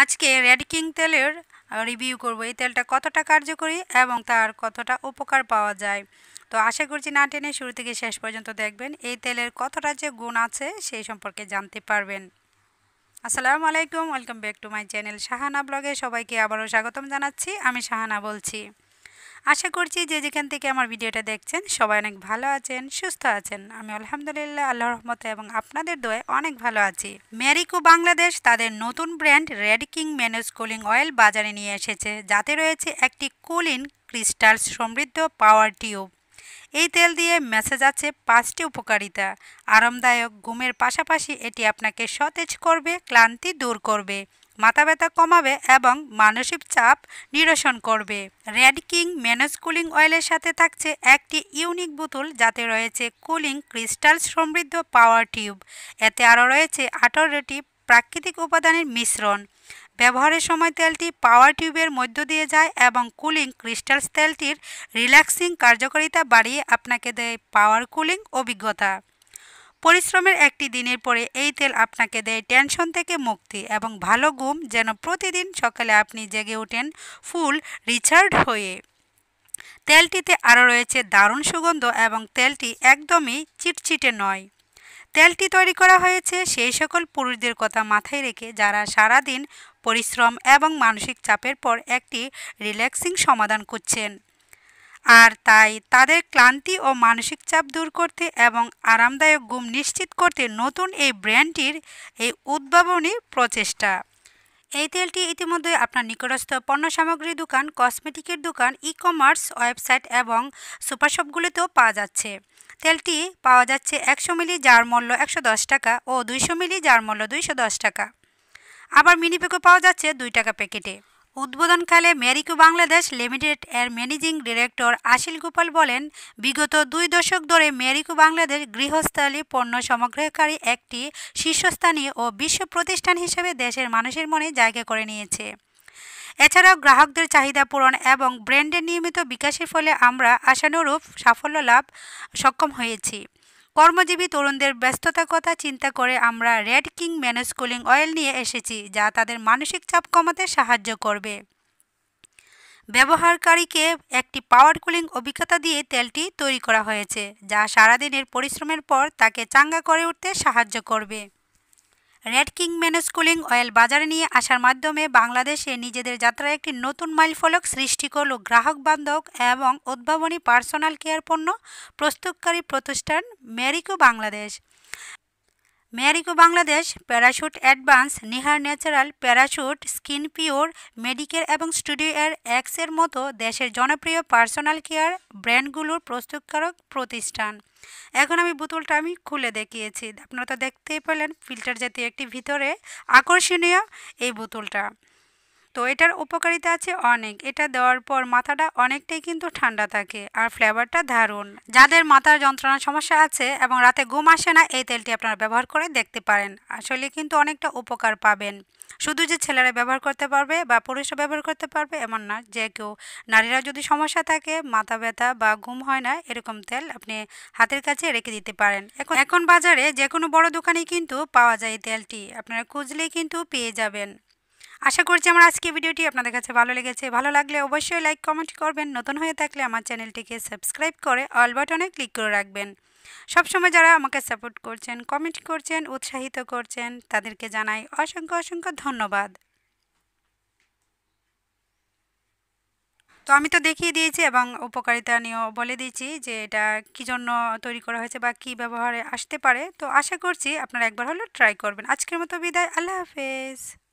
আজকে কিং তেলের রিভিউ করব এই তেলটা কতটা কার্যকরী এবং তার কতটা উপকার পাওয়া যায় তো আশা করছি না টেনে শুরু থেকে শেষ পর্যন্ত দেখবেন এই তেলের কতটা যে গুণ আছে সেই সম্পর্কে জানতে পারবেন আসসালামু আলাইকুম welcome back to my channel Shahana ব্লগে সবাইকে আবারও স্বাগতম জানাচ্ছি আমি শাহানা বলছি আশা করছি যে যেখান থেকে আমার ভিডিওটা দেখছেন সবাই অনেক ভালো আছেন সুস্থ আছেন আমি আলহামদুলিল্লাহ আল্লাহ রহমতে এবং আপনাদের দোয়ে অনেক ভালো আছি ম্যারিকো বাংলাদেশ তাদের নতুন brand Red King manage cooling oil বাজারে নিয়ে এসেছে যাতে রয়েছে একটি কুলিন ক্রিস্টাল সমৃদ্ধ পাওয়ার টিউব এই তেল দিয়ে মেসেজ আছে পাঁচটি উপকারিতা আরামদায়ক ঘুমের পাশাপাশি এটি আপনাকে সতেজ করবে ক্লান্তি দূর করবে মাথা ব্যথা কমাবে এবং মানসিক চাপ নিরসন করবে রেড কিং ম্যানেজ কুলিং অয়েলের সাথে থাকছে একটি ইউনিক বোতল যাতে রয়েছে কুলিং ক্রিস্টাল সমৃদ্ধ পাওয়ার টিউব এতে আরও রয়েছে আঠারোটি প্রাকৃতিক উপাদানের মিশ্রণ ব্যবহারের সময় তেলটি পাওয়ার টিউবের মধ্য দিয়ে যায় এবং কুলিং ক্রিস্টালস তেলটির রিল্যাক্সিং কার্যকারিতা বাড়িয়ে আপনাকে দেয় পাওয়ার কুলিং অভিজ্ঞতা পরিশ্রমের একটি দিনের পরে এই তেল আপনাকে দেয় টেনশন থেকে মুক্তি এবং ভালো ঘুম যেন প্রতিদিন সকালে আপনি জেগে ওঠেন ফুল রিচার্ড হয়ে তেলটিতে আরও রয়েছে দারুণ সুগন্ধ এবং তেলটি একদমই চিটচিটে নয় তেলটি তৈরি করা হয়েছে সেই সকল পুরুষদের কথা মাথায় রেখে যারা সারাদিন পরিশ্রম এবং মানসিক চাপের পর একটি রিল্যাক্সিং সমাধান করছেন আর তাই তাদের ক্লান্তি ও মানসিক চাপ দূর করতে এবং আরামদায়ক ঘুম নিশ্চিত করতে নতুন এই ব্র্যান্ডটির এই উদ্ভাবনী প্রচেষ্টা এই তেলটি ইতিমধ্যে আপনার নিকটস্থ পণ্য সামগ্রী দোকান কসমেটিকের দোকান ই কমার্স ওয়েবসাইট এবং সুপারশপগুলিতেও পাওয়া যাচ্ছে তেলটি পাওয়া যাচ্ছে একশো মিলি যার মূল্য একশো টাকা ও দুইশো মিলি যার মূল্য দুইশো টাকা আবার মিনি প্যাকও পাওয়া যাচ্ছে দুই টাকা প্যাকেটে উদ্বোধনকালে ম্যারিকো বাংলাদেশ লিমিটেড এর ম্যানেজিং ডিরেক্টর আশিল গোপাল বলেন বিগত দুই দশক ধরে ম্যারিকো বাংলাদেশ গৃহস্থলী পণ্য সমগ্রহকারী একটি শীর্ষস্থানীয় ও বিশ্ব প্রতিষ্ঠান হিসেবে দেশের মানুষের মনে জায়গা করে নিয়েছে এছাড়াও গ্রাহকদের চাহিদা পূরণ এবং ব্র্যান্ডের নিয়মিত বিকাশের ফলে আমরা আশানুরূপ সাফল্য লাভ সক্ষম হয়েছি কর্মজীবী তরুণদের ব্যস্ততার কথা চিন্তা করে আমরা রেড কিং কুলিং অয়েল নিয়ে এসেছি যা তাদের মানসিক চাপ কমাতে সাহায্য করবে ব্যবহারকারীকে একটি পাওয়ার কুলিং অভিজ্ঞতা দিয়ে তেলটি তৈরি করা হয়েছে যা সারাদিনের পরিশ্রমের পর তাকে চাঙ্গা করে উঠতে সাহায্য করবে Red King manage cooling oil বাজারে নিয়ে আসার মাধ্যমে বাংলাদেশে নিজেদের যাত্রায় একটি নতুন মাইলফলক সৃষ্টি করল গ্রাহক বান্ধব এবং উদ্ভাবনী পার্সোনাল কেয়ার পণ্য প্রস্তুতকারী প্রতিষ্ঠান Marico Bangladesh Marico Bangladesh Parachute advance Nihar natural Parachute skin pure medical এবং স্টুডিও এর এক্সের মতো দেশের জনপ্রিয় পার্সোনাল কেয়ার ব্র্যান্ডগুলোর প্রস্তুতকারক প্রতিষ্ঠান এখন আমি বোতলটা আমি খুলে দেখিয়েছি আপনারা তো দেখতেই পেলেন ফিল্টার জাতীয় একটি ভিতরে আকর্ষণীয় এই বোতলটা তো এটার উপকারিতা আছে অনেক এটা দেওয়ার পর মাথাটা অনেকটাই কিন্তু ঠান্ডা থাকে আর ফ্লেভারটা দারুণ যাদের মাথার যন্ত্রণার সমস্যা আছে এবং রাতে ঘুম আসে না এই তেলটি আপনারা ব্যবহার করে দেখতে পারেন আসলে কিন্তু অনেকটা উপকার পাবেন শুধু যে ছেলেরা ব্যবহার করতে পারবে বা পুরুষরা ব্যবহার করতে পারবে এমন না যে কেউ নারীরা যদি সমস্যা থাকে মাথা ব্যথা বা ঘুম হয় না এরকম তেল আপনি হাতের কাছে রেখে দিতে পারেন এখন এখন বাজারে যে কোনো বড় দোকানে কিন্তু পাওয়া যায় তেলটি আপনারা খুঁজলেই কিন্তু পেয়ে যাবেন আশা করছি আমার আজকে ভিডিওটি আপনাদের কাছে ভালো লেগেছে ভালো লাগলে অবশ্যই লাইক কমেন্ট করবেন নতুন হয়ে থাকলে আমার চ্যানেলটিকে সাবস্ক্রাইব করে অল বাটনে ক্লিক করে রাখবেন সবসময় যারা আমাকে সাপোর্ট করছেন কমেন্ট করছেন উৎসাহিত করছেন তাদেরকে জানাই অসংখ্য অসংখ্য ধন্যবাদ তো আমি তো দেখিয়ে দিয়েছি এবং উপকারিতা নিয়েও বলে দিয়েছি যে এটা কী জন্য তৈরি করা হয়েছে বা কী ব্যবহারে আসতে পারে তো আশা করছি আপনারা একবার হলো ট্রাই করবেন আজকের মতো বিদায় আল্লাহ হাফেজ